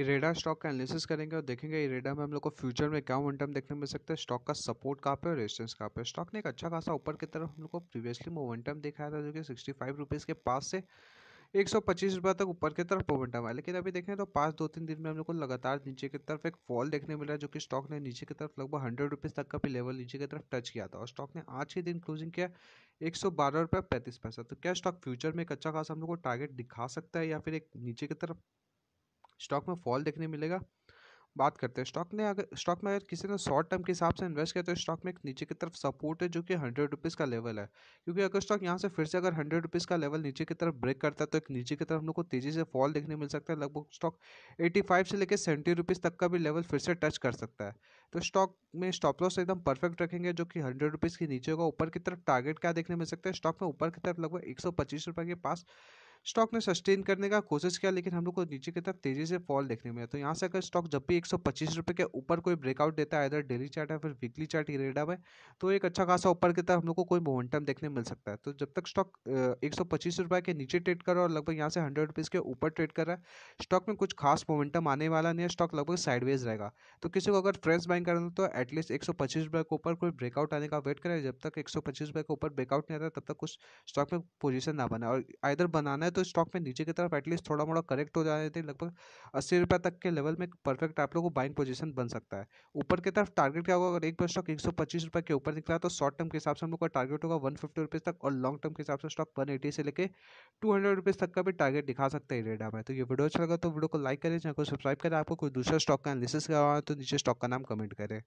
IREDA stock का analysis करेंगे और देखेंगे इरेडा में हम लोग को फ्यूचर में क्या मोमेंटम देखने मिल सकता है स्टॉक का सपोर्ट कहाँ पे और रेजिस्टेंस कहाँ पे स्टॉक ने एक अच्छा खासा ऊपर की तरफ हम लोग को प्रीवियसली मोमेंटम दिखाया था जो कि सिक्सटी फाइव रुपीज़ के पास से एक सौ पच्चीस रुपये तक ऊपर की तरफ मोमेंटम है लेकिन अभी देखें तो पाँच दो तीन दिन में हम लोग को लगातार नीचे की तरफ एक फॉल देखने मिला जो कि स्टॉक ने नीचे की तरफ लगभग हंड्रेड रुपीज़ तक का भी लेवल नीचे की तरफ टच किया था और स्टॉक ने आज के दिन क्लोजिंग किया एक सौ बारह रुपये पैंतीस पैसा तो क्या स्टॉक फ्यूचर में एक अच्छा खासा हम लोग को टारगेट दिखा सकता है या फिर एक नीचे की तरफ स्टॉक में फॉल देखने मिलेगा बात करते हैं स्टॉक ने अगर स्टॉक में अगर किसी ने शॉर्ट टर्म के हिसाब से इन्वेस्ट किया तो स्टॉक में एक नीचे की तरफ सपोर्ट है जो कि हंड्रेड रुपीज़ का लेवल है क्योंकि अगर स्टॉक यहाँ से फिर से अगर हंड्रेड रुपीज़ का लेवल नीचे की तरफ ब्रेक करता है तो एक नीचे की तरफ हम लोग को तेज़ी से फॉल देखने मिल सकता है लगभग स्टॉक एटी फाइव से लेकर सेवेंटी रुपीज़ तक का भी लेवल फिर से टच कर सकता है तो स्टॉक में स्टॉप लॉस एकदम परफेक्ट रखेंगे जो कि हंड्रेड रुपीज़ के नीचे होगा ऊपर की तरफ टारगेट क्या देखने मिल सकता है स्टॉक में ऊपर की तरफ लगभग एक सौ पच्चीस रुपये के पास स्टॉक ने सस्टेन करने का कोशिश किया लेकिन हम लोग को नीचे की तरफ तेजी से फॉल देखने में तो यहाँ से अगर स्टॉक जब भी एक सौ के ऊपर कोई ब्रेकआउट देता है इधर डेली चार्ट या फिर वीकली चार्ट इरेडा में तो एक अच्छा खासा ऊपर की तरफ हम लोग को कोई मोमेंटम देखने मिल सकता है तो जब तक स्टॉक एक सौ के नीचे ट्रेड कर रहा है और लगभग यहाँ से हंड्रेड रुपीज़ के ऊपर ट्रेड कर रहा है स्टॉक में कुछ खास मोमेंटम आने वाला नहीं है स्टॉक लगभग साइडवेज रहेगा तो किसी को अगर फ्रेंड्स बाइंग करना तो एटलीस्ट एक सौ के ऊपर कोई ब्रेकआउट आने का वेट करें जब तक एक सौ के ऊपर ब्रेकआउट नहीं आता तब तक कुछ स्टॉक में पोजिशन ना बनाए और इधर बनाना तो स्टॉक में नीचे की तरफ एटलीस्ट थोड़ा मोड़ा करेक्ट हो जाए थे तो लगभग अस्सी रुपये तक के लेवल में परफेक्ट आप लोगों को बाइंग पोजीशन बन सकता है ऊपर की तरफ टारगेट क्या होगा अगर एक बार स्टॉक एक सौ के ऊपर निकला तो शॉर्ट टर्म के हिसाब से हम लोग का टारगेट होगा वन तक और लॉन्ग टर्म के हिसाब से स्टॉक वन से लेकर टू हंड्रेड तक का भी टारगेट दिखा सकते हैं रेडा में तो ये वीडियो अच्छा लगा तो वीडियो को लाइक करें चैनल को सब्सक्राइब करें आपको कोई दूसरा स्टॉक का एनालिसिस करवाना तो नीचे स्टॉक का नाम कमेंट करें